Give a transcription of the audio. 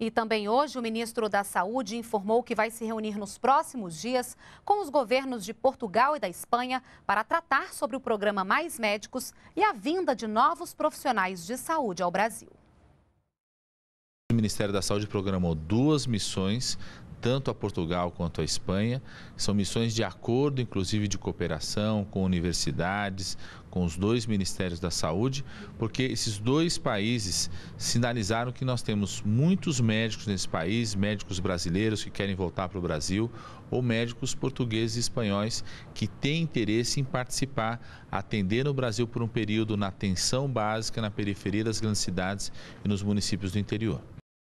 E também hoje o ministro da Saúde informou que vai se reunir nos próximos dias com os governos de Portugal e da Espanha para tratar sobre o programa Mais Médicos e a vinda de novos profissionais de saúde ao Brasil. O Ministério da Saúde programou duas missões tanto a Portugal quanto a Espanha. São missões de acordo, inclusive de cooperação com universidades, com os dois ministérios da saúde, porque esses dois países sinalizaram que nós temos muitos médicos nesse país, médicos brasileiros que querem voltar para o Brasil ou médicos portugueses e espanhóis que têm interesse em participar, atender no Brasil por um período na atenção básica, na periferia das grandes cidades e nos municípios do interior.